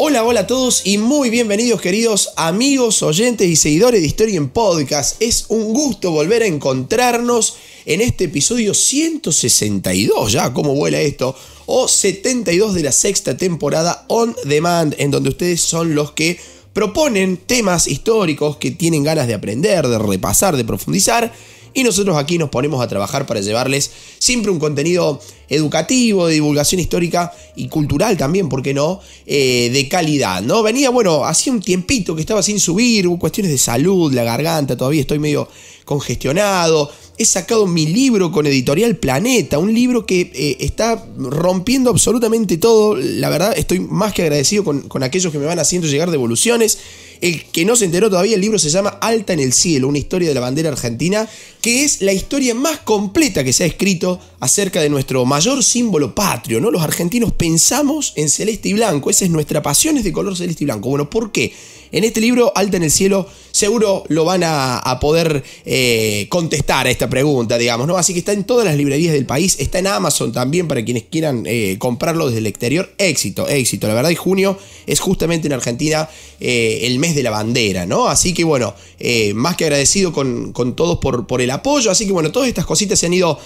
Hola, hola a todos y muy bienvenidos queridos amigos, oyentes y seguidores de Historia en Podcast. Es un gusto volver a encontrarnos en este episodio 162, ya como vuela esto, o 72 de la sexta temporada On Demand, en donde ustedes son los que proponen temas históricos que tienen ganas de aprender, de repasar, de profundizar y nosotros aquí nos ponemos a trabajar para llevarles siempre un contenido educativo, de divulgación histórica y cultural también, ¿por qué no? Eh, de calidad, ¿no? Venía, bueno, hacía un tiempito que estaba sin subir, hubo cuestiones de salud, la garganta, todavía estoy medio congestionado. He sacado mi libro con Editorial Planeta, un libro que eh, está rompiendo absolutamente todo. La verdad, estoy más que agradecido con, con aquellos que me van haciendo llegar devoluciones. El que no se enteró todavía, el libro se llama Alta en el Cielo, una historia de la bandera argentina, que es la historia más completa que se ha escrito acerca de nuestro mayor símbolo patrio, ¿no? Los argentinos pensamos en celeste y blanco, esa es nuestra pasión, es de color celeste y blanco. Bueno, ¿por qué? En este libro, Alta en el Cielo, seguro lo van a, poder eh, contestar a esta pregunta, digamos, ¿no? Así que está en todas las librerías del país, está en Amazon también para quienes quieran eh, comprarlo desde el exterior. Éxito, éxito. La verdad, que junio es justamente en Argentina eh, el mes de la bandera, ¿no? Así que bueno, más que agradecido con, con todos por, por, el apoyo. Así que bueno, todas estas cositas se han ido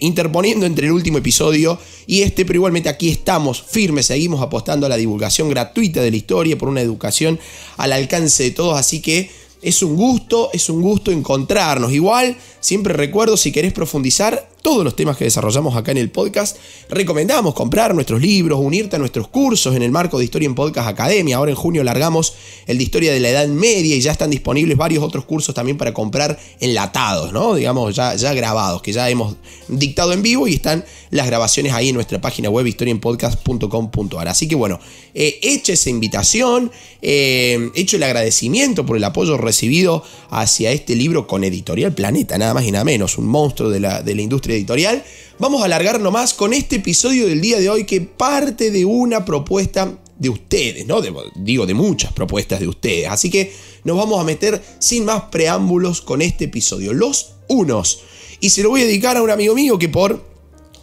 interponiendo entre el último episodio y este, pero igualmente aquí estamos firmes, seguimos apostando a la divulgación gratuita de la historia por una educación al alcance de todos. Así que es un gusto, es un gusto encontrarnos. Igual, siempre recuerdo, si querés profundizar, todos los temas que desarrollamos acá en el podcast. Recomendamos comprar nuestros libros, unirte a nuestros cursos en el marco de Historia en Podcast Academia. Ahora en junio largamos el de Historia de la Edad Media y ya están disponibles varios otros cursos también para comprar enlatados, ¿no? Digamos, ya, ya grabados, que ya hemos dictado en vivo y están las grabaciones ahí en nuestra página web historienpodcast.com.ar. Así que bueno, eh, esa invitación, eh, hecho el agradecimiento por el apoyo recibido hacia este libro con Editorial Planeta, nada más y nada menos, un monstruo de la, de la industria editorial, vamos a alargar más con este episodio del día de hoy que parte de una propuesta de ustedes, ¿no? digo, de muchas propuestas de ustedes. Así que nos vamos a meter sin más preámbulos con este episodio. Los unos. Y se lo voy a dedicar a un amigo mío que por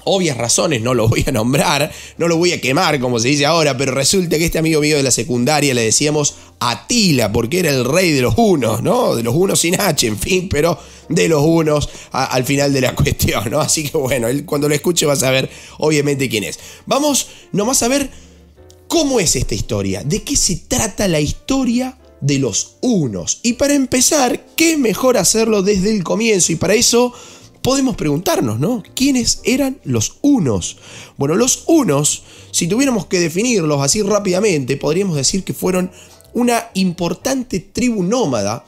obvias razones, no lo voy a nombrar, no lo voy a quemar como se dice ahora, pero resulta que este amigo mío de la secundaria le decíamos Atila, porque era el rey de los unos, ¿no? De los unos sin H, en fin, pero de los unos al final de la cuestión, ¿no? Así que bueno, él cuando lo escuche va a saber obviamente quién es. Vamos nomás a ver cómo es esta historia, de qué se trata la historia de los unos. Y para empezar, qué mejor hacerlo desde el comienzo y para eso podemos preguntarnos, ¿no? ¿Quiénes eran los unos? Bueno, los unos, si tuviéramos que definirlos así rápidamente, podríamos decir que fueron una importante tribu nómada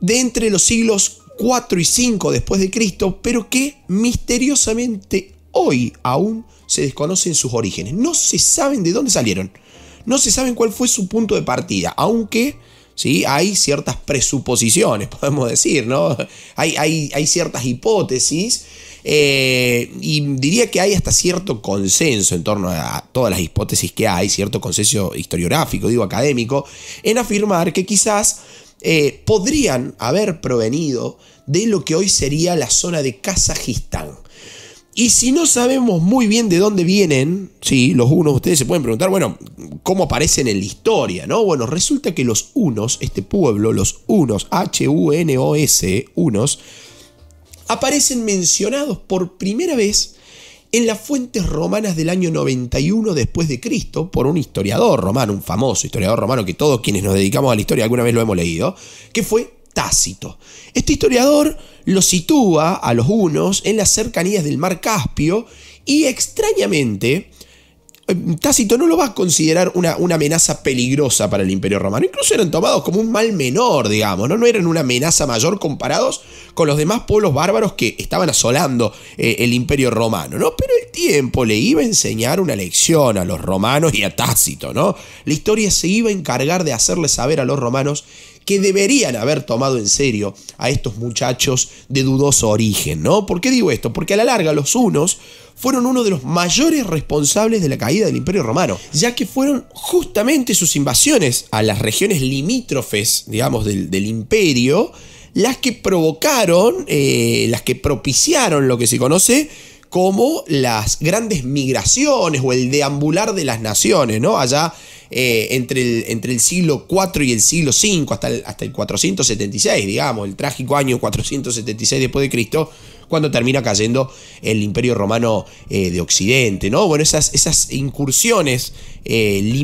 de entre los siglos 4 y 5 después de Cristo, pero que misteriosamente hoy aún se desconocen sus orígenes. No se saben de dónde salieron. No se saben cuál fue su punto de partida, aunque hay ciertas presuposiciones, podemos decir, ¿no? Hay, hay, hay ciertas hipótesis eh, y diría que hay hasta cierto consenso en torno a todas las hipótesis que hay, cierto consenso historiográfico, digo académico, en afirmar que quizás eh, podrían haber provenido de lo que hoy sería la zona de Kazajistán. Y si no sabemos muy bien de dónde vienen, sí, los unos, ustedes se pueden preguntar, bueno, ¿cómo aparecen en la historia? ¿no? Bueno, resulta que los unos, este pueblo, los unos, H-U-N-O-S, unos, aparecen mencionados por primera vez en las fuentes romanas del año 91 después de Cristo por un historiador romano, un famoso historiador romano que todos quienes nos dedicamos a la historia alguna vez lo hemos leído, que fue Tácito. Este historiador lo sitúa a los unos en las cercanías del mar Caspio y extrañamente em, Tácito no lo va a considerar una, amenaza peligrosa para el Imperio Romano. Incluso eran tomados como un mal menor, digamos, ¿no? eran una amenaza mayor comparados con los demás pueblos bárbaros que estaban asolando eh, el Imperio Romano, ¿no? Pero el tiempo le iba a enseñar una lección a los romanos y a Tácito, ¿no? La historia se iba a encargar de hacerle saber a los romanos que deberían haber tomado en serio a estos muchachos de dudoso origen, ¿no? ¿Por qué digo esto? Porque a la larga los unos fueron uno de los mayores responsables de la caída del Imperio Romano, ya que fueron justamente sus invasiones a las regiones limítrofes, digamos, del, imperio, las que provocaron, eh, las que propiciaron lo que se conoce como las grandes migraciones o el deambular de las naciones, ¿no? Allá eh, entre, el, entre el siglo IV y el siglo V, hasta el, hasta el 476, digamos, el trágico año 476 después de Cristo, cuando termina cayendo el Imperio Romano eh, de Occidente, ¿no? Bueno, esas, esas incursiones eh,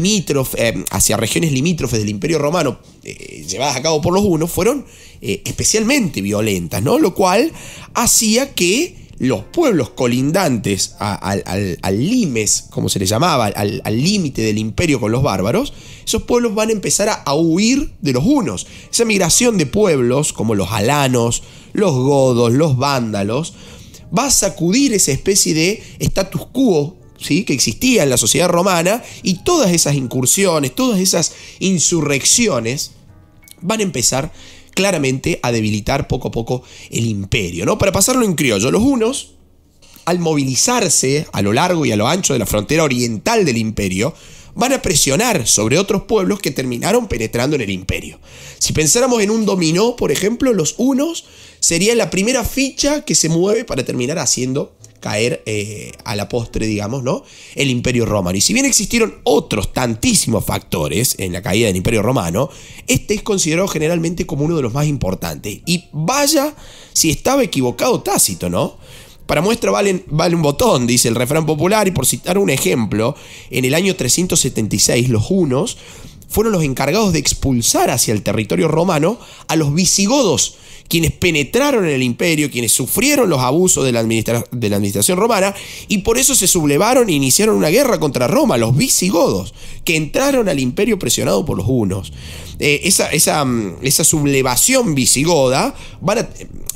hacia regiones limítrofes del Imperio Romano llevadas a cabo por los hunos fueron especialmente violentas, ¿no? Lo cual hacía que los pueblos colindantes al, limes, como se le llamaba, al límite del imperio con los bárbaros, esos pueblos van a empezar a, huir de los unos Esa migración de pueblos, como los alanos, los godos, los vándalos, va a sacudir esa especie de status quo. ¿Sí? que existía en la sociedad romana y todas esas incursiones, todas esas insurrecciones van a empezar claramente a debilitar poco a poco el imperio. ¿no? Para pasarlo en criollo, los unos, al movilizarse a lo largo y a lo ancho de la frontera oriental del imperio, van a presionar sobre otros pueblos que terminaron penetrando en el imperio. Si pensáramos en un dominó, por ejemplo, los unos sería la primera ficha que se mueve para terminar haciendo caer eh, a la postre, digamos, ¿no? El Imperio Romano. Y si bien existieron otros tantísimos factores en la caída del Imperio Romano, este es considerado generalmente como uno de los más importantes. Y vaya si estaba equivocado Tácito, ¿no? Para muestra vale, vale un botón, dice el refrán popular, y por citar un ejemplo, en el año 376 los hunos fueron los encargados de expulsar hacia el territorio romano a los visigodos, quienes penetraron en el imperio, quienes sufrieron los abusos de la, administración romana, y por eso se sublevaron e iniciaron una guerra contra Roma, los visigodos, que entraron al imperio presionado por los hunos. Eh, mm, esa, sublevación visigoda va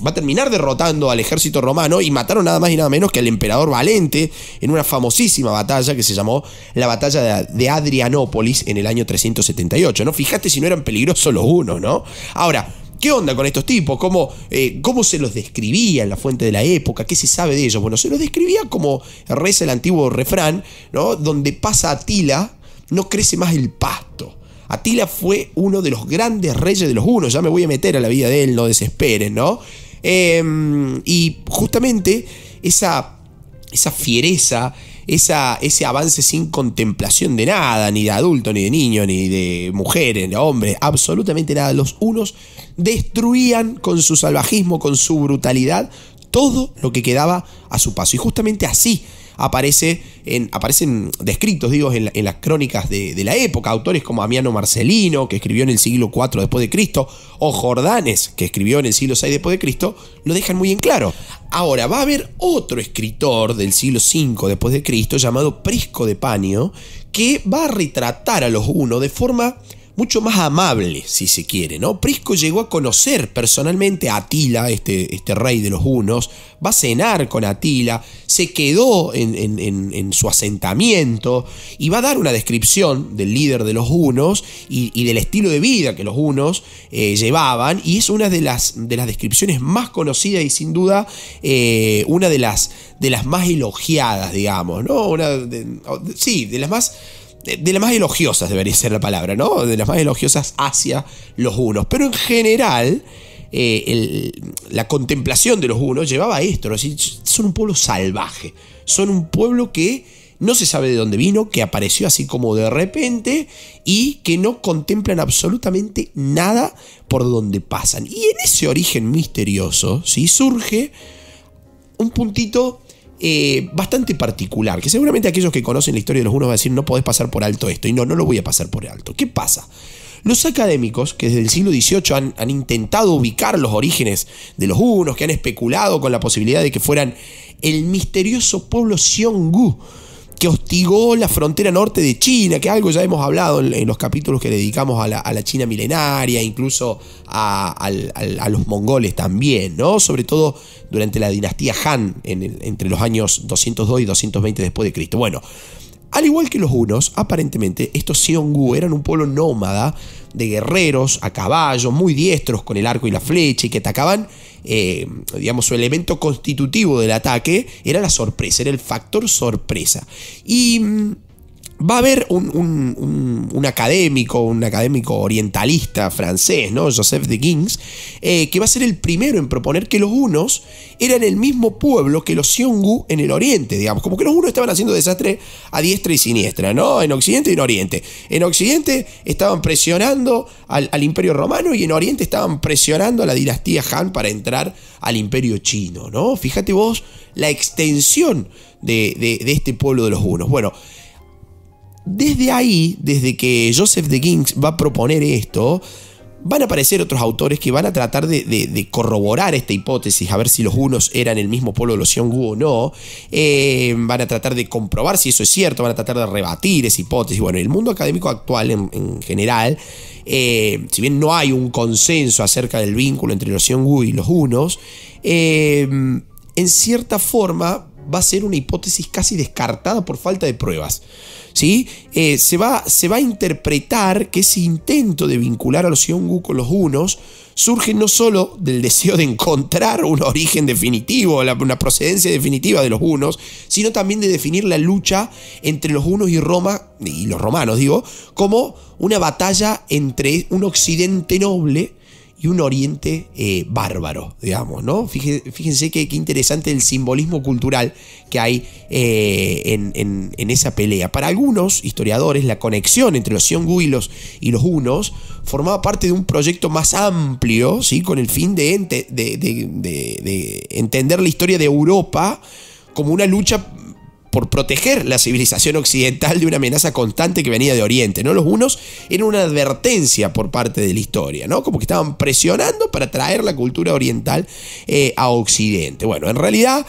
a terminar derrotando al ejército romano y mataron nada más y nada menos que al emperador Valente en una famosísima batalla que se llamó la batalla de, Adrianópolis en el año 378, ¿no? Fíjate si no eran peligrosos los unos, ¿no? Ahora, ¿Qué onda con estos tipos? ¿Cómo, eh, ¿Cómo se los describía en la fuente de la época? ¿Qué se sabe de ellos? Bueno, se los describía como reza el antiguo refrán, ¿no? Donde pasa Atila, no crece más el pasto. Atila fue uno de los grandes reyes de los unos, ya me voy a meter a la vida de él, no desesperen, ¿no? Em, y justamente esa, esa fiereza, ese avance sin contemplación de nada, ni de adulto, ni de niño, ni de mujeres, ni de hombres, absolutamente nada. Los unos destruían con su salvajismo, con su brutalidad, todo lo que quedaba a su paso. Y justamente así aparece aparecen descritos, en, las crónicas de, la época, autores como Amiano Marcelino, que escribió en el siglo IV después de Cristo, o Jordanes, que escribió en el siglo VI después de Cristo, lo dejan muy en claro. Ahora, va a haber otro escritor del siglo V después de Cristo, llamado Prisco de Panio, que va a retratar a los uno de forma mucho más amable, si se quiere, ¿no? Prisco llegó a conocer personalmente a Atila, este, este rey de los hunos, va a cenar con Atila, se quedó en, su asentamiento y va a dar una descripción del líder de los hunos y, del estilo de vida que los hunos eh, llevaban, y es una de las, de las descripciones más conocidas y sin duda eh, una de las, de las más elogiadas, digamos, ¿no? sí, de las más de, las más elogiosas debería ser la palabra, ¿no? De las más elogiosas hacia los unos. Pero en general, eh, la contemplación de los unos llevaba a esto, son un pueblo salvaje, son un pueblo que no se sabe de dónde vino, que apareció así como de repente y que no contemplan absolutamente nada por donde pasan. Y en ese origen misterioso, ¿sí? surge un puntito eh, bastante particular, que seguramente aquellos que conocen la historia de los unos van a decir no podés pasar por alto esto, y no, no lo voy a pasar por alto. ¿Qué pasa? Los académicos que desde el siglo XVIII han, intentado ubicar los orígenes de los unos, que han especulado con la posibilidad de que fueran el misterioso pueblo Xiong'u que hostigó la frontera norte de China, que algo ya hemos hablado en, los capítulos que dedicamos a la, China milenaria, incluso a, los mongoles también, ¿no? Sobre todo durante la dinastía Han, entre los años 202 y 220 después de Cristo. Bueno, al igual que los hunos, aparentemente estos Xiongu eran un pueblo nómada de guerreros a caballo, muy diestros con el arco y la flecha y que atacaban, eh, digamos, su elemento constitutivo del ataque era la sorpresa, era el factor sorpresa. Y mm, va a haber un, académico, un académico orientalista francés, ¿no? Joseph de Gings, eh, que va a ser el primero en proponer que los hunos eran el mismo pueblo que los Xiongnu en el oriente, digamos, como que los hunos estaban haciendo desastre a diestra y siniestra, ¿no? En occidente y en oriente. En occidente estaban presionando al, imperio romano y en oriente estaban presionando a la dinastía Han para entrar al imperio chino, ¿no? Fíjate vos la extensión de, de este pueblo de los hunos. Bueno, desde ahí, desde que Joseph de Ginks va a proponer esto, van a aparecer otros autores que van a tratar de, corroborar esta hipótesis, a ver si los unos eran el mismo pueblo de los Wu o no. Eh, van a tratar de comprobar si eso es cierto, van a tratar de rebatir esa hipótesis. Bueno, en el mundo académico actual en, general, eh, si bien no hay un consenso acerca del vínculo entre los Wu y los unos, eh, en cierta forma va a ser una hipótesis casi descartada por falta de pruebas. ¿sí? Eh, se, va, se, va, a interpretar que ese intento de vincular a los Yongu con los unos surge no solo del deseo de encontrar un origen definitivo, una procedencia definitiva de los unos, sino también de definir la lucha entre los unos y Roma, y los romanos digo, como una batalla entre un occidente noble, y un oriente eh, bárbaro, digamos, ¿no? Fíjense, qué interesante el simbolismo cultural que hay eh, en, esa pelea. Para algunos historiadores, la conexión entre los Xiongu y los, Hunos formaba parte de un proyecto más amplio, ¿sí? Con el fin de entender la historia de Europa como una lucha por proteger la civilización occidental de una amenaza constante que venía de Oriente. ¿no? Los unos eran una advertencia por parte de la historia, ¿no? como que estaban presionando para traer la cultura oriental eh, a Occidente. Bueno, en realidad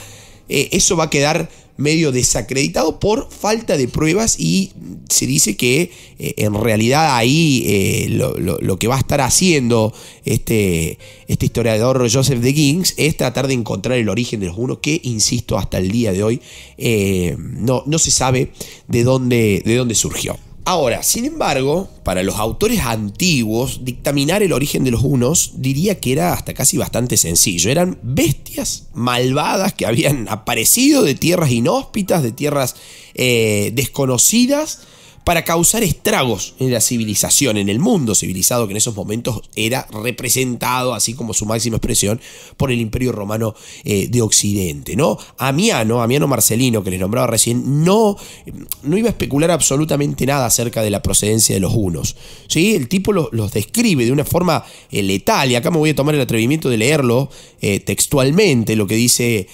eh, eso va a quedar medio desacreditado por falta de pruebas y se dice que eh, en realidad ahí eh, lo, que va a estar haciendo este, este historiador Joseph de Gings es tratar de encontrar el origen de los que, insisto, hasta el día de hoy eh, no, no se sabe de dónde, de dónde surgió. Ahora, sin embargo, para los autores antiguos, dictaminar el origen de los hunos diría que era hasta casi bastante sencillo. Eran bestias malvadas que habían aparecido de tierras inhóspitas, de tierras eh, desconocidas, para causar estragos en la civilización, en el mundo civilizado que en esos momentos era representado, así como su máxima expresión, por el Imperio Romano eh, de Occidente. ¿no? Amiano, Amiano Marcelino, que les nombraba recién, no, no iba a especular absolutamente nada acerca de la procedencia de los unos. ¿sí? El tipo los, describe de una forma eh, letal, y acá me voy a tomar el atrevimiento de leerlo eh, textualmente, lo que dice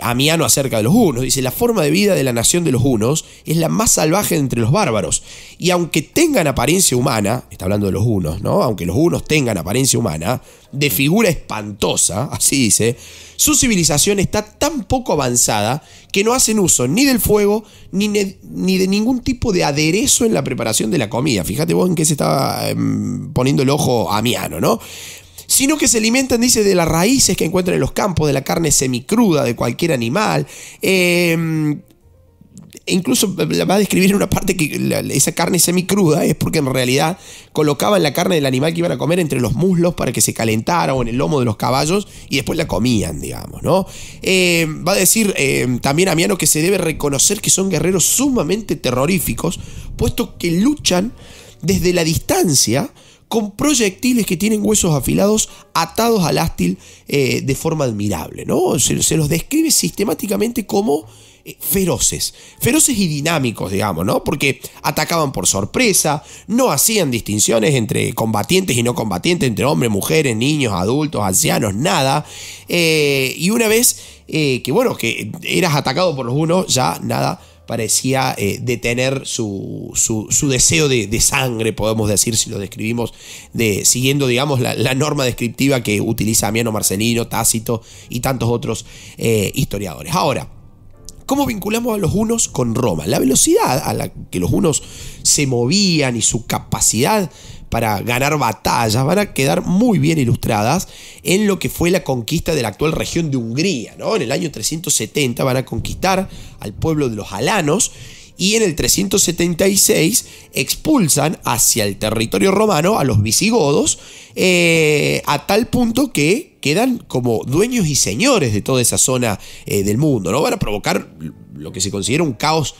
Amiano acerca de los hunos. Dice, la forma de vida de la nación de los unos es la más salvaje entre los bárbaros y aunque tengan apariencia humana, está hablando de los unos, ¿no? Aunque los unos tengan apariencia humana, de figura espantosa, así dice, su civilización está tan poco avanzada que no hacen uso ni del fuego ni, ni de ningún tipo de aderezo en la preparación de la comida. Fíjate vos en qué se estaba em, poniendo el ojo a amiano, ¿no? sino que se alimentan, dice, de las raíces que encuentran en los campos, de la carne semicruda de cualquier animal, eh, incluso la va a describir en una parte que esa carne semicruda es porque en realidad colocaban la carne del animal que iban a comer entre los muslos para que se calentara o en el lomo de los caballos y después la comían, digamos, ¿no? Eh, va a decir eh, también también Miano que se debe reconocer que son guerreros sumamente terroríficos, puesto que luchan desde la distancia con proyectiles que tienen huesos afilados atados al ástil eh, de forma admirable, ¿no? se los describe sistemáticamente como eh, feroces, feroces y dinámicos, digamos, ¿no? Porque atacaban por sorpresa, no hacían distinciones entre combatientes y no combatientes, entre hombres, mujeres, niños, adultos, ancianos, nada. Eh, y una vez eh, que, bueno, que eras atacado por los unos, ya nada parecía detener su, su, deseo de, sangre, podemos decir, si lo describimos, de, siguiendo, digamos, la, norma descriptiva que utiliza Amiano Marcelino, Tácito y tantos otros historiadores. Ahora, ¿Cómo vinculamos a los unos con Roma? La velocidad a la que los unos se movían y su capacidad para ganar batallas van a quedar muy bien ilustradas en lo que fue la conquista de la actual región de Hungría. ¿no? En el año 370 van a conquistar al pueblo de los alanos y en el 376 expulsan hacia el territorio romano a los visigodos eh, a tal punto que quedan como dueños y señores de toda esa zona eh, del mundo, ¿no? Van a provocar lo que se considera un caos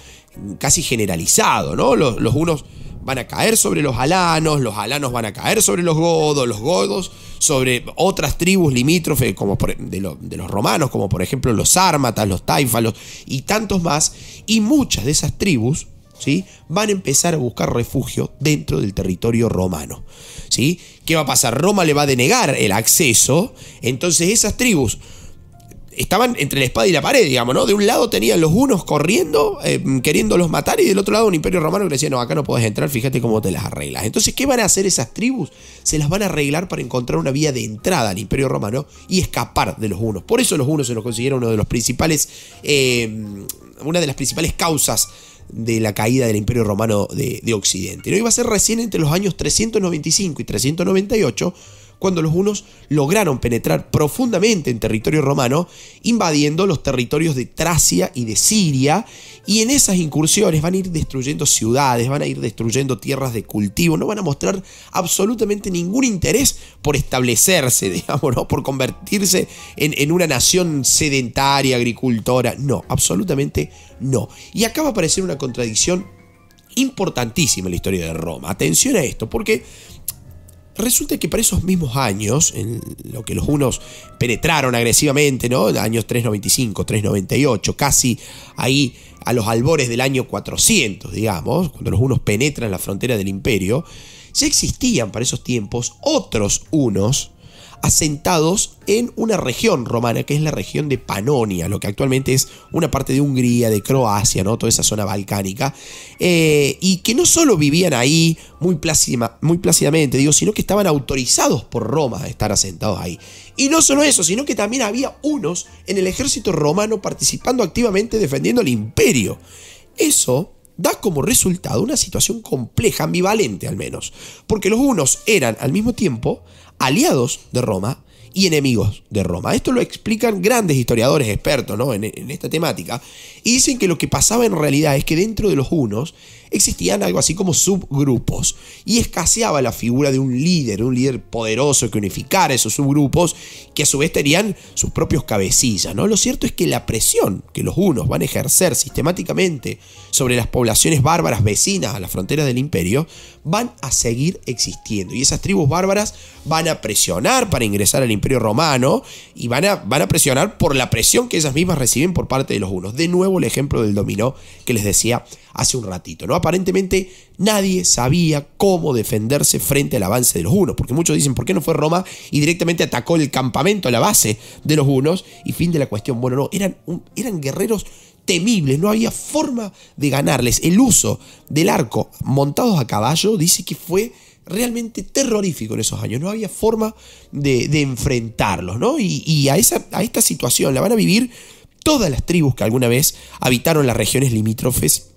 casi generalizado, ¿no? Los, unos van a caer sobre los alanos, los alanos van a caer sobre los godos, los godos sobre otras tribus limítrofes como e, de, de, los romanos, como por ejemplo los sármatas, los taifalos y tantos más, y muchas de esas tribus ¿sí? van a empezar a buscar refugio dentro del territorio romano. ¿sí? ¿Qué va a pasar? Roma le va a denegar el acceso, entonces esas tribus estaban entre la espada y la pared, digamos, De un lado tenían los unos corriendo, eh, queriéndolos matar, y del otro lado un imperio romano que decía, no, acá no puedes entrar, fíjate cómo te las arreglas. Entonces, ¿qué van a hacer esas tribus? Se las van a arreglar para encontrar una vía de entrada al imperio romano y escapar de los unos. Por eso los unos se los considera uno de los principales, eh, una de las principales causas de la caída del Imperio Romano de, Occidente. ¿no? Iba a ser recién entre los años 395 y 398 cuando los hunos lograron penetrar profundamente en territorio romano, invadiendo los territorios de Tracia y de Siria y en esas incursiones van a ir destruyendo ciudades, van a ir destruyendo tierras de cultivo, no van a mostrar absolutamente ningún interés por establecerse, digamos, por convertirse en, en una nación sedentaria, agricultora. No, absolutamente no. Y acá va a aparecer una contradicción importantísima en la historia de Roma. Atención a esto, porque Resulta que para esos mismos años, en lo que los unos penetraron agresivamente, ¿no? Años 395, 398, casi ahí a los albores del año 400, digamos, cuando los unos penetran la frontera del imperio, ya existían para esos tiempos otros unos asentados en una región romana, que es la región de Panonia, lo que actualmente es una parte de Hungría, de Croacia, ¿no? toda esa zona balcánica, eh, y que no solo vivían ahí muy, muy plácidamente, digo, sino que estaban autorizados por Roma a estar asentados ahí. Y no solo eso, sino que también había unos en el ejército romano participando activamente defendiendo el imperio. Eso da como resultado una situación compleja, ambivalente al menos, porque los unos eran al mismo tiempo aliados de Roma y enemigos de Roma. Esto lo explican grandes historiadores expertos en, en esta temática dicen que lo que pasaba en realidad es que dentro de los unos existían algo así como subgrupos y escaseaba la figura de un líder, un líder poderoso que unificara esos subgrupos que a su vez tenían sus propios cabecillas, ¿no? Lo cierto es que la presión que los unos van a ejercer sistemáticamente sobre las poblaciones bárbaras vecinas a las fronteras del imperio van a seguir existiendo y esas tribus bárbaras van a presionar para ingresar al imperio romano y van a, van a presionar por la presión que ellas mismas reciben por parte de los unos. De nuevo el ejemplo del dominó que les decía hace un ratito. ¿no? Aparentemente nadie sabía cómo defenderse frente al avance de los hunos, porque muchos dicen, ¿por qué no fue Roma y directamente atacó el campamento, la base de los hunos? Y fin de la cuestión, bueno, no, eran, eran guerreros temibles, no había forma de ganarles. El uso del arco montados a caballo dice que fue realmente terrorífico en esos años. No había forma de, enfrentarlos, ¿no? Y, a, esa, a esta situación la van a vivir todas las tribus que alguna vez habitaron las regiones limítrofes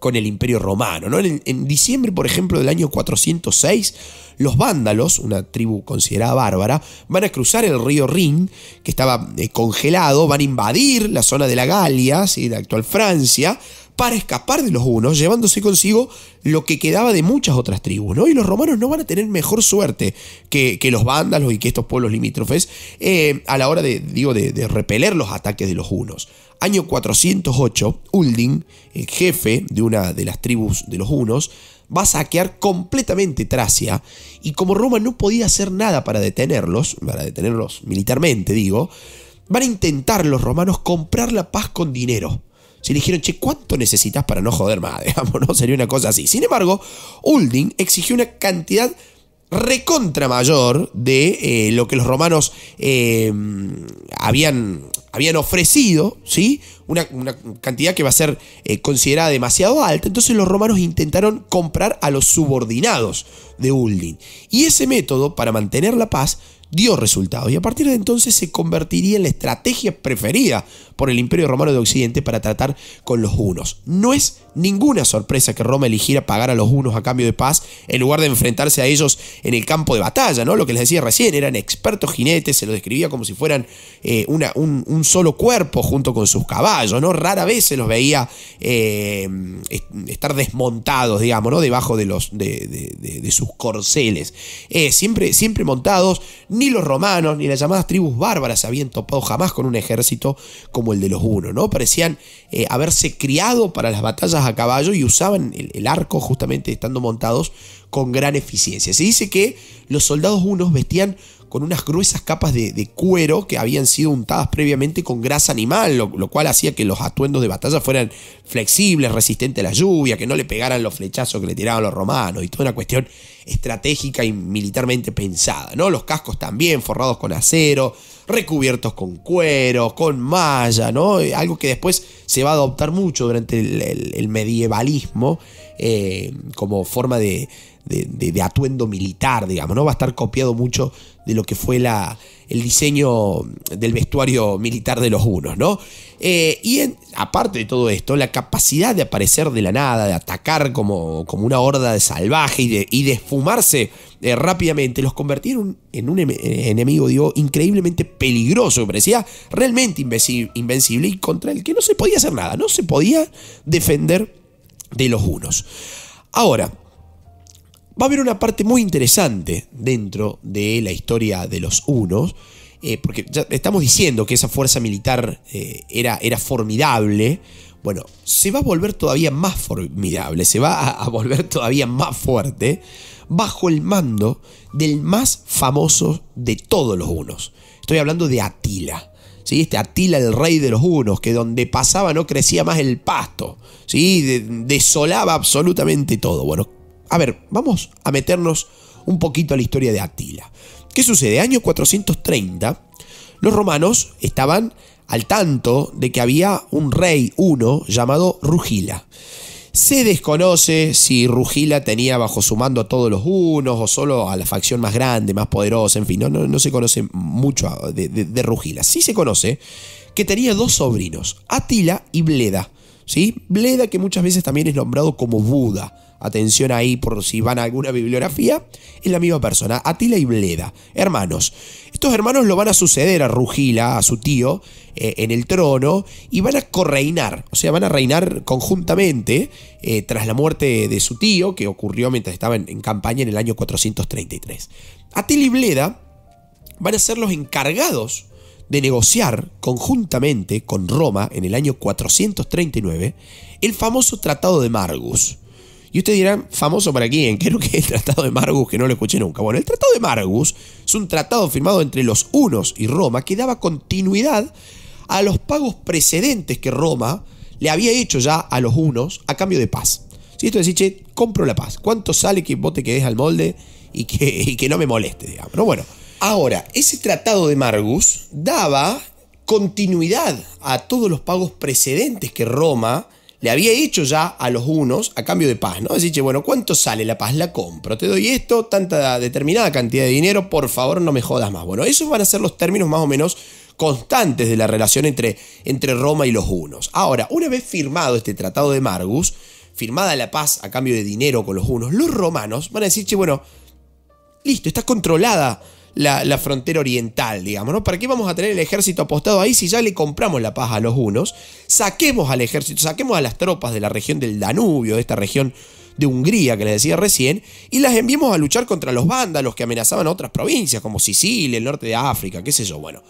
con el imperio romano. En, diciembre, por ejemplo, del año 406, los vándalos, una tribu considerada bárbara, van a cruzar el río Rin, que estaba eh, congelado, van a invadir la zona de la Galia, la actual Francia, para escapar de los hunos, llevándose consigo lo que quedaba de muchas otras tribus, Y los romanos no van a tener mejor suerte que, los vándalos y que estos pueblos limítrofes eh, a la hora de, digo, de, repeler los ataques de los hunos. Año 408, Ulding, el jefe de una de las tribus de los hunos, va a saquear completamente Tracia y como Roma no podía hacer nada para detenerlos, para detenerlos militarmente digo, van a intentar los romanos comprar la paz con dinero se dijeron, che, ¿cuánto necesitas para no joder más? Digamos, ¿no? Sería una cosa así. Sin embargo, Uldin exigió una cantidad recontra mayor de eh, lo que los romanos eh, habían, habían ofrecido, ¿sí? Una, cantidad que va a ser eh, considerada demasiado alta, entonces los romanos intentaron comprar a los subordinados de Uldin. Y ese método para mantener la paz dio resultados y a partir de entonces se convertiría en la estrategia preferida por el Imperio Romano de Occidente para tratar con los hunos. No es ninguna sorpresa que Roma eligiera pagar a los hunos a cambio de paz en lugar de enfrentarse a ellos en el campo de batalla, ¿no? Lo que les decía recién, eran expertos jinetes, se los describía como si fueran eh, un, solo cuerpo junto con sus caballos, ¿no? Rara vez se los veía eh, estar desmontados, digamos, ¿no? Debajo de, sus corceles. Eh, siempre, siempre montados, ni los romanos ni las llamadas tribus bárbaras se habían topado jamás con un ejército como el de los unos ¿no? Parecían eh, haberse criado para las batallas a caballo y usaban el, arco justamente estando montados con gran eficiencia. Se dice que los soldados unos vestían con unas gruesas capas de, cuero que habían sido untadas previamente con grasa animal, lo, cual hacía que los atuendos de batalla fueran flexibles, resistentes a la lluvia, que no le pegaran los flechazos que le tiraban los romanos, y toda una cuestión estratégica y militarmente pensada, ¿no? Los cascos también forrados con acero, recubiertos con cuero, con malla, ¿no? Algo que después se va a adoptar mucho durante el, medievalismo eh, como forma de, de, atuendo militar, digamos, ¿no? Va a estar copiado mucho de lo que fue la, el diseño del vestuario militar de los unos, ¿no? Eh, y aparte de todo esto, la capacidad de aparecer de la nada, de atacar como, como una horda de salvaje y de, esfumarse eh, rápidamente, los convirtieron en un enemigo, digo, increíblemente peligroso, parecía realmente invencible y contra el que no se podía hacer nada, no se podía defender de los unos. Ahora, va a haber una parte muy interesante dentro de la historia de los unos, eh, porque ya estamos diciendo que esa fuerza militar eh, era, era, formidable. Bueno, se va a volver todavía más formidable, se va a, volver todavía más fuerte bajo el mando del más famoso de todos los unos. Estoy hablando de Atila. ¿Sí? Este Atila, el rey de los unos, que donde pasaba no crecía más el pasto, ¿sí? desolaba absolutamente todo. Bueno, a ver, vamos a meternos un poquito a la historia de Atila. ¿Qué sucede? Año 430, los romanos estaban al tanto de que había un rey uno llamado Rugila. Se desconoce si Rugila tenía bajo su mando a todos los unos o solo a la facción más grande, más poderosa, en fin, no, se conoce mucho de, Rugila. Sí se conoce que tenía dos sobrinos, Atila y Bleda. ¿sí? Bleda que muchas veces también es nombrado como Buda atención ahí por si van a alguna bibliografía, es la misma persona, Atila y Bleda, hermanos. Estos hermanos lo van a suceder a Rugila, a su tío, eh, en el trono, y van a correinar, o sea, van a reinar conjuntamente eh, tras la muerte de su tío, que ocurrió mientras estaba en, campaña en el año 433. Atila y Bleda van a ser los encargados de negociar conjuntamente con Roma en el año 439 el famoso Tratado de Margus, y ustedes dirán, ¿famoso para quién? Creo que el Tratado de Margus, que no lo escuché nunca. Bueno, el Tratado de Margus es un tratado firmado entre los unos y Roma que daba continuidad a los pagos precedentes que Roma le había hecho ya a los unos a cambio de paz. Si esto decir, che, compro la paz. ¿Cuánto sale que vos te quedes al molde y que, que no me moleste, digamos? ¿no? Bueno, ahora, ese tratado de Margus daba continuidad a todos los pagos precedentes que Roma le había hecho ya a los unos a cambio de paz, ¿no? Decir, bueno, ¿cuánto sale la paz? La compro, te doy esto, tanta determinada cantidad de dinero, por favor no me jodas más. Bueno, esos van a ser los términos más o menos constantes de la relación entre, entre Roma y los unos. Ahora, una vez firmado este tratado de Margus, firmada la paz a cambio de dinero con los unos, los romanos van a decir, che, bueno, listo, está controlada la, frontera oriental, digamos, ¿no? ¿Para qué vamos a tener el ejército apostado ahí si ya le compramos la paz a los unos? Saquemos al ejército, saquemos a las tropas de la región del Danubio, de esta región de Hungría que les decía recién, y las enviemos a luchar contra los vándalos que amenazaban a otras provincias como Sicilia, el norte de África, qué sé yo, bueno.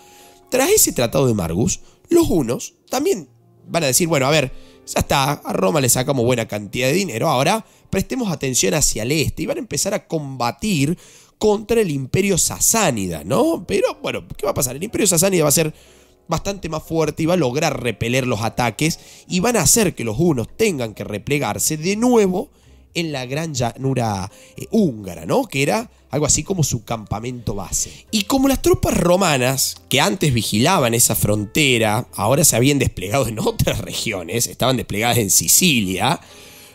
Tras ese tratado de Margus, los unos también van a decir, bueno, a ver, ya está, a Roma le sacamos buena cantidad de dinero, ahora prestemos atención hacia el este y van a empezar a combatir contra el imperio sasánida, ¿no? Pero bueno, ¿qué va a pasar? El imperio sasánida va a ser bastante más fuerte y va a lograr repeler los ataques y van a hacer que los unos tengan que replegarse de nuevo en la gran llanura eh, húngara, ¿no? Que era algo así como su campamento base. Y como las tropas romanas que antes vigilaban esa frontera, ahora se habían desplegado en otras regiones, estaban desplegadas en Sicilia,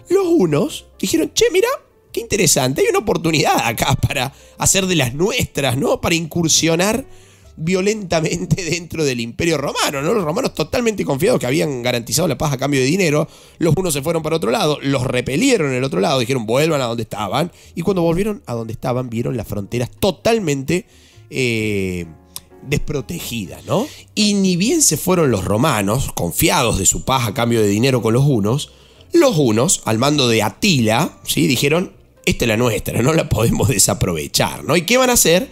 los unos dijeron, che, mira, Qué interesante, hay una oportunidad acá para hacer de las nuestras, ¿no? Para incursionar violentamente dentro del imperio romano, ¿no? Los romanos totalmente confiados que habían garantizado la paz a cambio de dinero, los unos se fueron para otro lado, los repelieron en el otro lado, dijeron vuelvan a donde estaban, y cuando volvieron a donde estaban vieron las fronteras totalmente eh, desprotegidas, ¿no? Y ni bien se fueron los romanos, confiados de su paz a cambio de dinero con los unos, los unos, al mando de Atila, ¿sí? dijeron, esta es la nuestra, no la podemos desaprovechar, ¿no? ¿Y qué van a hacer?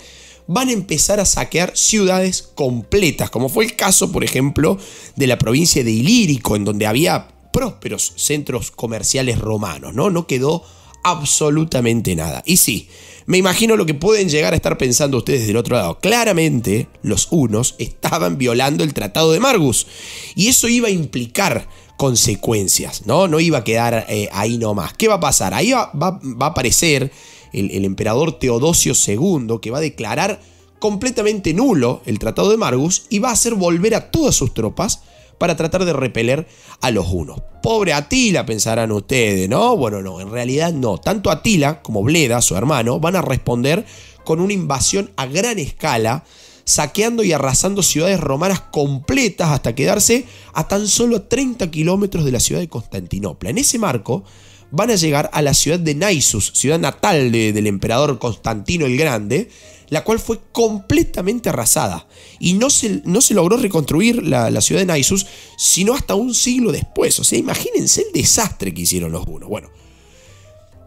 Van a empezar a saquear ciudades completas, como fue el caso, por ejemplo, de la provincia de Ilírico, en donde había prósperos centros comerciales romanos, ¿no? No quedó absolutamente nada. Y sí, me imagino lo que pueden llegar a estar pensando ustedes del otro lado. Claramente, los unos estaban violando el Tratado de Margus, y eso iba a implicar consecuencias, ¿no? No iba a quedar eh, ahí nomás. ¿Qué va a pasar? Ahí va, a aparecer el, emperador Teodosio II, que va a declarar completamente nulo el Tratado de Margus y va a hacer volver a todas sus tropas para tratar de repeler a los unos Pobre Atila, pensarán ustedes, ¿no? Bueno, no, en realidad no. Tanto Atila como Bleda, su hermano, van a responder con una invasión a gran escala saqueando y arrasando ciudades romanas completas hasta quedarse a tan solo 30 kilómetros de la ciudad de Constantinopla. En ese marco, van a llegar a la ciudad de Naissus, ciudad natal del emperador Constantino el Grande, la cual fue completamente arrasada. Y no se, no se logró reconstruir la, ciudad de Naissus, sino hasta un siglo después. O sea, imagínense el desastre que hicieron los hunos. Bueno,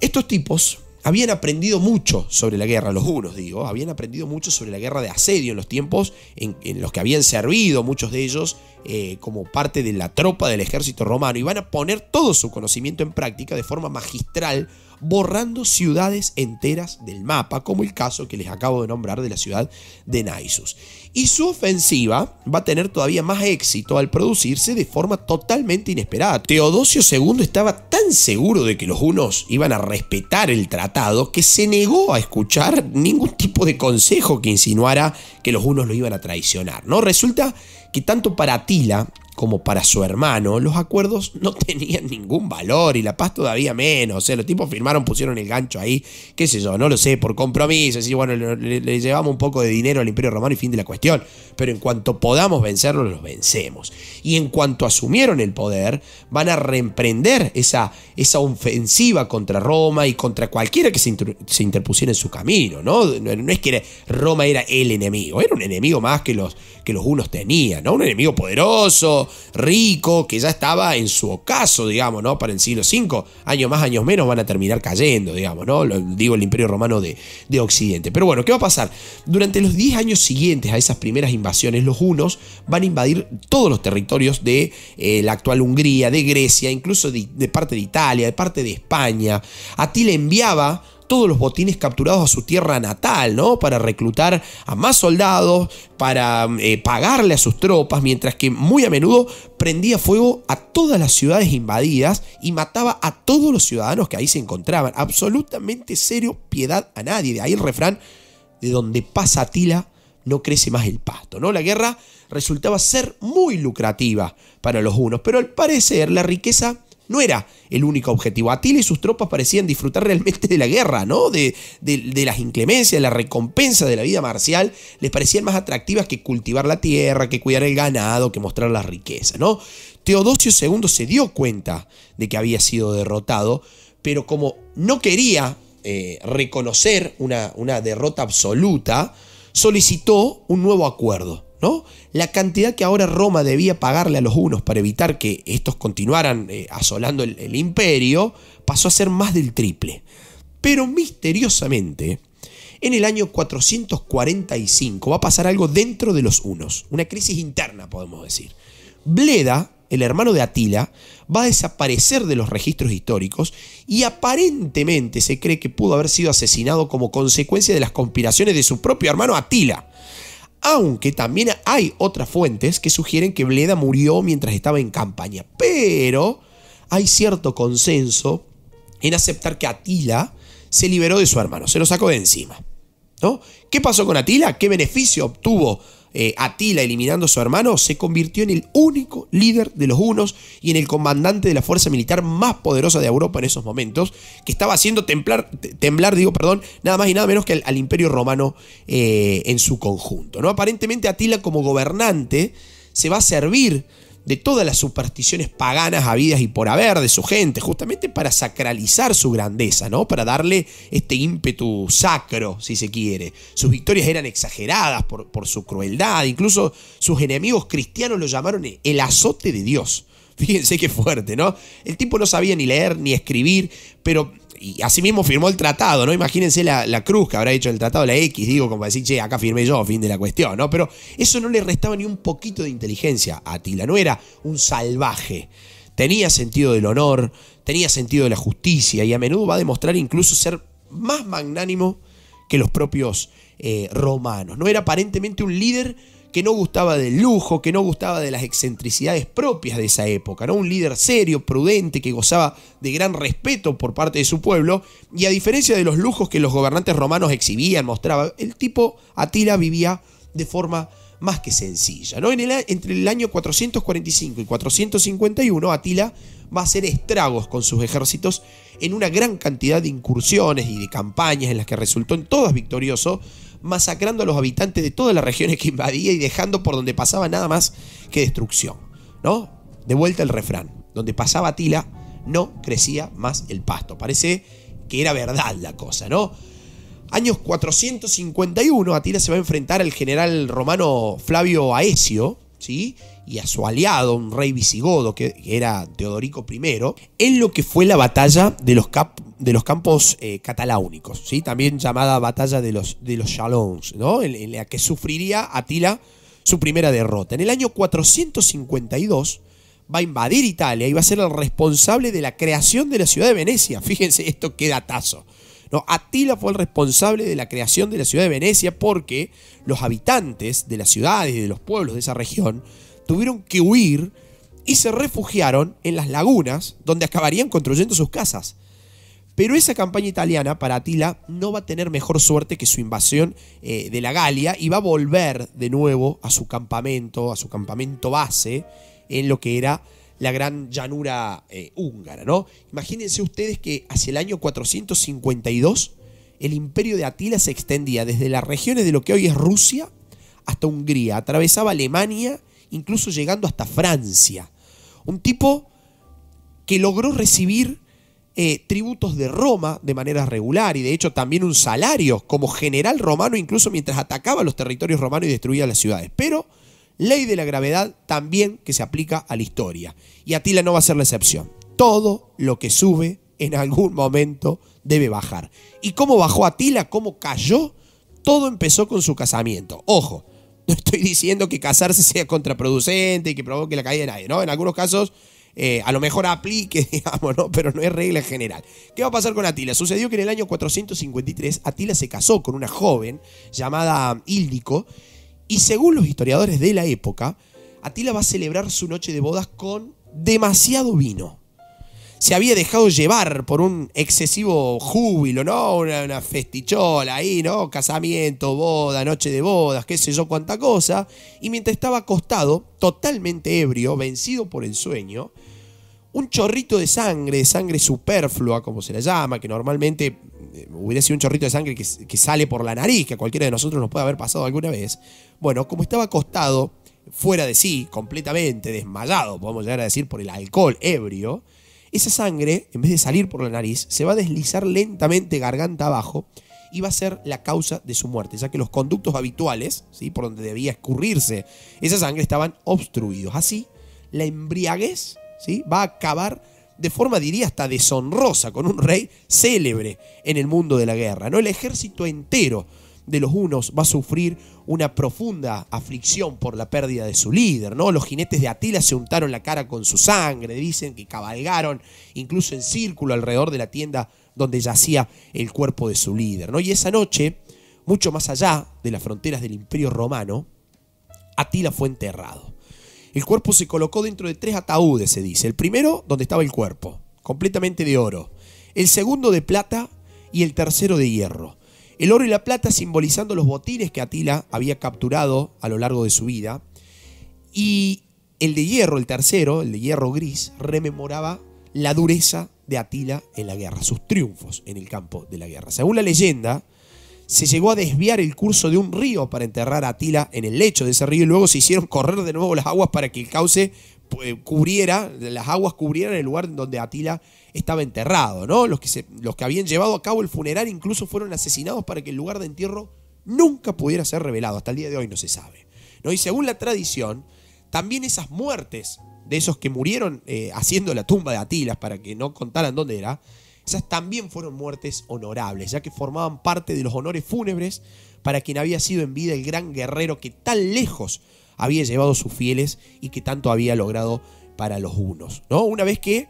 estos tipos habían aprendido mucho sobre la guerra, los unos digo, habían aprendido mucho sobre la guerra de asedio en los tiempos en, los que habían servido muchos de ellos eh, como parte de la tropa del ejército romano y van a poner todo su conocimiento en práctica de forma magistral borrando ciudades enteras del mapa, como el caso que les acabo de nombrar de la ciudad de Naisus. Y su ofensiva va a tener todavía más éxito al producirse de forma totalmente inesperada. Teodosio II estaba tan seguro de que los hunos iban a respetar el tratado que se negó a escuchar ningún tipo de consejo que insinuara que los hunos lo iban a traicionar. ¿no? Resulta que tanto para Atila como para su hermano, los acuerdos no tenían ningún valor y la paz todavía menos. O sea, los tipos firmaron, pusieron el gancho ahí, qué sé yo, no lo sé, por compromiso. Así, bueno, le, llevamos un poco de dinero al Imperio Romano y fin de la cuestión. Pero en cuanto podamos vencerlo, los vencemos. Y en cuanto asumieron el poder, van a reemprender esa, esa ofensiva contra Roma y contra cualquiera que se, interpusiera en su camino, ¿no? ¿no? es que Roma era el enemigo, era un enemigo más que los, que los unos tenían, ¿no? Un enemigo poderoso rico que ya estaba en su ocaso, digamos, ¿no? Para el siglo V, años más, años menos van a terminar cayendo, digamos, ¿no? digo el imperio romano de, de Occidente. Pero bueno, ¿qué va a pasar? Durante los 10 años siguientes a esas primeras invasiones, los hunos van a invadir todos los territorios de eh, la actual Hungría, de Grecia, incluso de, parte de Italia, de parte de España. Atila enviaba todos los botines capturados a su tierra natal, ¿no? Para reclutar a más soldados, para eh, pagarle a sus tropas, mientras que muy a menudo prendía fuego a todas las ciudades invadidas y mataba a todos los ciudadanos que ahí se encontraban. Absolutamente serio, piedad a nadie. De ahí el refrán de donde pasa tila no crece más el pasto, ¿no? La guerra resultaba ser muy lucrativa para los unos, pero al parecer la riqueza no era el único objetivo. Atila y sus tropas parecían disfrutar realmente de la guerra, ¿no? De, las inclemencias, de la recompensa de la vida marcial, les parecían más atractivas que cultivar la tierra, que cuidar el ganado, que mostrar la riqueza, ¿no? Teodosio II se dio cuenta de que había sido derrotado, pero como no quería eh, reconocer una derrota absoluta, solicitó un nuevo acuerdo la cantidad que ahora Roma debía pagarle a los unos para evitar que estos continuaran eh, asolando el, imperio pasó a ser más del triple. Pero misteriosamente, en el año 445 va a pasar algo dentro de los unos, una crisis interna podemos decir. Bleda, el hermano de Atila, va a desaparecer de los registros históricos y aparentemente se cree que pudo haber sido asesinado como consecuencia de las conspiraciones de su propio hermano Atila aunque también hay otras fuentes que sugieren que Bleda murió mientras estaba en campaña. Pero hay cierto consenso en aceptar que Atila se liberó de su hermano, se lo sacó de encima. ¿no? ¿Qué pasó con Atila? ¿Qué beneficio obtuvo eh, Atila eliminando a su hermano, se convirtió en el único líder de los hunos y en el comandante de la fuerza militar más poderosa de Europa en esos momentos, que estaba haciendo temblar, temblar digo, perdón, nada más y nada menos que al, imperio romano eh, en su conjunto. ¿no? Aparentemente Atila como gobernante se va a servir de todas las supersticiones paganas habidas y por haber de su gente, justamente para sacralizar su grandeza, ¿no? Para darle este ímpetu sacro, si se quiere. Sus victorias eran exageradas por, por su crueldad, incluso sus enemigos cristianos lo llamaron el azote de Dios. Fíjense qué fuerte, ¿no? El tipo no sabía ni leer ni escribir, pero y asimismo firmó el tratado, ¿no? Imagínense la, cruz que habrá hecho el tratado, la X, digo, como decir, che, acá firmé yo, fin de la cuestión, ¿no? Pero eso no le restaba ni un poquito de inteligencia a Atila, no era un salvaje. Tenía sentido del honor, tenía sentido de la justicia y a menudo va a demostrar incluso ser más magnánimo que los propios eh, romanos. No era aparentemente un líder que no gustaba del lujo, que no gustaba de las excentricidades propias de esa época, Era Un líder serio, prudente, que gozaba de gran respeto por parte de su pueblo, y a diferencia de los lujos que los gobernantes romanos exhibían, mostraban, el tipo Atila vivía de forma más que sencilla, ¿no? En el, entre el año 445 y 451, Atila va a hacer estragos con sus ejércitos en una gran cantidad de incursiones y de campañas en las que resultó en todas victorioso, masacrando a los habitantes de todas las regiones que invadía y dejando por donde pasaba nada más que destrucción. ¿No? De vuelta el refrán, donde pasaba Atila no crecía más el pasto. Parece que era verdad la cosa, ¿no? Años 451, Atila se va a enfrentar al general romano Flavio Aesio, ¿sí? Y a su aliado, un rey visigodo, que era Teodorico I, en lo que fue la batalla de los, Cap de los campos eh, cataláunicos, ¿sí? también llamada batalla de los, de los Chalons, ¿no? en, la que sufriría Atila su primera derrota. En el año 452 va a invadir Italia y va a ser el responsable de la creación de la ciudad de Venecia. Fíjense esto qué datazo. No, Atila fue el responsable de la creación de la ciudad de Venecia porque los habitantes de las ciudades y de los pueblos de esa región tuvieron que huir y se refugiaron en las lagunas donde acabarían construyendo sus casas. Pero esa campaña italiana para Atila no va a tener mejor suerte que su invasión eh, de la Galia y va a volver de nuevo a su campamento, a su campamento base, en lo que era la gran llanura eh, húngara, ¿no? Imagínense ustedes que hacia el año 452 el imperio de Atila se extendía desde las regiones de lo que hoy es Rusia hasta Hungría, atravesaba Alemania, incluso llegando hasta Francia. Un tipo que logró recibir eh, tributos de Roma de manera regular y de hecho también un salario como general romano, incluso mientras atacaba los territorios romanos y destruía las ciudades. Pero ley de la gravedad también que se aplica a la historia. Y Atila no va a ser la excepción. Todo lo que sube en algún momento debe bajar. ¿Y cómo bajó Atila? ¿Cómo cayó? Todo empezó con su casamiento. Ojo, no estoy diciendo que casarse sea contraproducente y que provoque la caída de nadie, ¿no? En algunos casos eh, a lo mejor aplique, digamos, ¿no? Pero no es regla general. ¿Qué va a pasar con Atila? Sucedió que en el año 453 Atila se casó con una joven llamada Íldico y según los historiadores de la época, Atila va a celebrar su noche de bodas con demasiado vino se había dejado llevar por un excesivo júbilo, ¿no? Una, festichola ahí, ¿no? Casamiento, boda, noche de bodas, qué sé yo, cuánta cosa. Y mientras estaba acostado, totalmente ebrio, vencido por el sueño, un chorrito de sangre, sangre superflua, como se la llama, que normalmente eh, hubiera sido un chorrito de sangre que, que sale por la nariz, que a cualquiera de nosotros nos puede haber pasado alguna vez. Bueno, como estaba acostado, fuera de sí, completamente desmayado, podemos llegar a decir, por el alcohol ebrio, esa sangre, en vez de salir por la nariz, se va a deslizar lentamente garganta abajo y va a ser la causa de su muerte, ya que los conductos habituales, ¿sí? por donde debía escurrirse esa sangre, estaban obstruidos. Así, la embriaguez ¿sí? va a acabar de forma, diría, hasta deshonrosa con un rey célebre en el mundo de la guerra. ¿no? El ejército entero de los unos va a sufrir una profunda aflicción por la pérdida de su líder, ¿no? Los jinetes de Atila se untaron la cara con su sangre, dicen que cabalgaron incluso en círculo alrededor de la tienda donde yacía el cuerpo de su líder, ¿no? Y esa noche, mucho más allá de las fronteras del Imperio Romano, Atila fue enterrado. El cuerpo se colocó dentro de tres ataúdes, se dice. El primero, donde estaba el cuerpo, completamente de oro. El segundo de plata y el tercero de hierro. El oro y la plata simbolizando los botines que Atila había capturado a lo largo de su vida. Y el de hierro, el tercero, el de hierro gris, rememoraba la dureza de Atila en la guerra, sus triunfos en el campo de la guerra. Según la leyenda, se llegó a desviar el curso de un río para enterrar a Atila en el lecho de ese río y luego se hicieron correr de nuevo las aguas para que el cauce eh, cubriera, las aguas cubrieran el lugar donde Atila estaba enterrado, ¿no? Los que, se, los que habían llevado a cabo el funeral incluso fueron asesinados para que el lugar de entierro nunca pudiera ser revelado. Hasta el día de hoy no se sabe. ¿no? Y según la tradición, también esas muertes de esos que murieron eh, haciendo la tumba de Atila, para que no contaran dónde era, esas también fueron muertes honorables, ya que formaban parte de los honores fúnebres para quien había sido en vida el gran guerrero que tan lejos había llevado sus fieles y que tanto había logrado para los unos. ¿no? Una vez que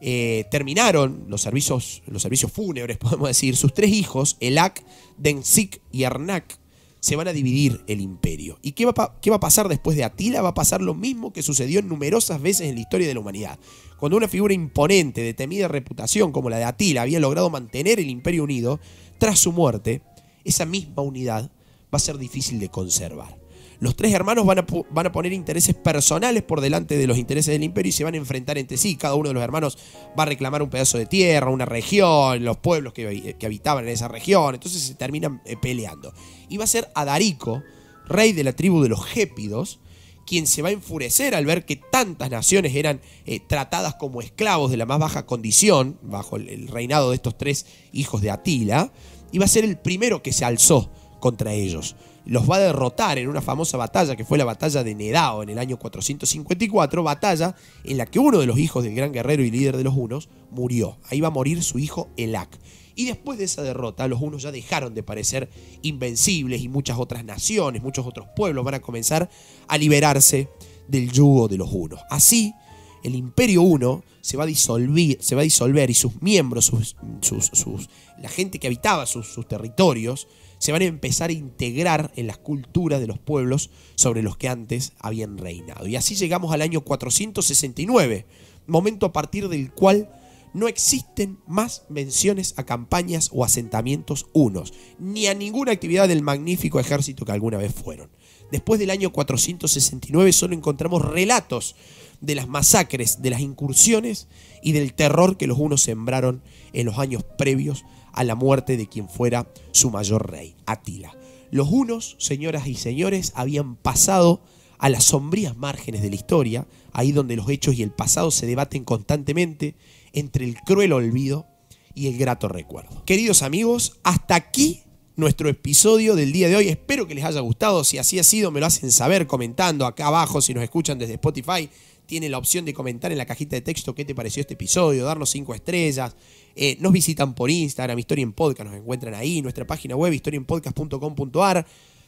eh, terminaron los servicios, los servicios fúnebres, podemos decir, sus tres hijos, Elac, Denzik y Arnak, se van a dividir el imperio. ¿Y qué va, qué va, a pasar después de Atila? Va a pasar lo mismo que sucedió numerosas veces en la historia de la humanidad. Cuando una figura imponente de temida reputación como la de Atila había logrado mantener el imperio unido, tras su muerte, esa misma unidad va a ser difícil de conservar. Los tres hermanos van a, poner intereses personales por delante de los intereses del imperio y se van a enfrentar entre sí. Cada uno de los hermanos va a reclamar un pedazo de tierra, una región, los pueblos que, eh, habitaban en esa región. Entonces se terminan eh, peleando. Y va a ser Adarico, rey de la tribu de los Gépidos, quien se va a enfurecer al ver que tantas naciones eran eh, tratadas como esclavos de la más baja condición, bajo el, el reinado de estos tres hijos de Atila, y va a ser el primero que se alzó contra ellos los va a derrotar en una famosa batalla que fue la batalla de Nedao en el año 454, batalla en la que uno de los hijos del gran guerrero y líder de los hunos murió. Ahí va a morir su hijo Elac. Y después de esa derrota, los hunos ya dejaron de parecer invencibles y muchas otras naciones, muchos otros pueblos van a comenzar a liberarse del yugo de los hunos. Así, el imperio Uno... se va a disolver, se va a disolver y sus miembros, sus, sus, sus, la gente que habitaba sus territorios, se van a empezar a integrar en las culturas de los pueblos sobre los que antes habían reinado. Y así llegamos al año 469, momento a partir del cual no existen más menciones a campañas o asentamientos unos, ni a ninguna actividad del magnífico ejército que alguna vez fueron. Después del año 469 solo encontramos relatos de las masacres, de las incursiones y del terror que los hunos sembraron en los años previos a la muerte de quien fuera su mayor rey, Atila. Los hunos, señoras y señores, habían pasado a las sombrías márgenes de la historia, ahí donde los hechos y el pasado se debaten constantemente entre el cruel olvido y el grato recuerdo. Queridos amigos, hasta aquí nuestro episodio del día de hoy. Espero que les haya gustado. Si así ha sido, me lo hacen saber comentando acá abajo. Si nos escuchan desde Spotify, tienen la opción de comentar en la cajita de texto qué te pareció este episodio, darnos cinco estrellas. Eh, nos visitan por Instagram, Historia en Podcast, nos encuentran ahí. Nuestra página web, historienpodcast.com.ar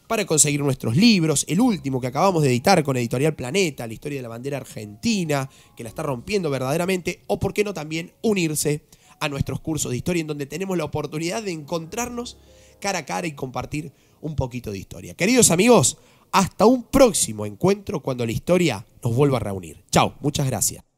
para conseguir nuestros libros. El último que acabamos de editar con Editorial Planeta, la historia de la bandera argentina, que la está rompiendo verdaderamente. O por qué no también unirse a nuestros cursos de historia en donde tenemos la oportunidad de encontrarnos cara a cara y compartir un poquito de historia. Queridos amigos, hasta un próximo encuentro cuando la historia nos vuelva a reunir. Chao, muchas gracias.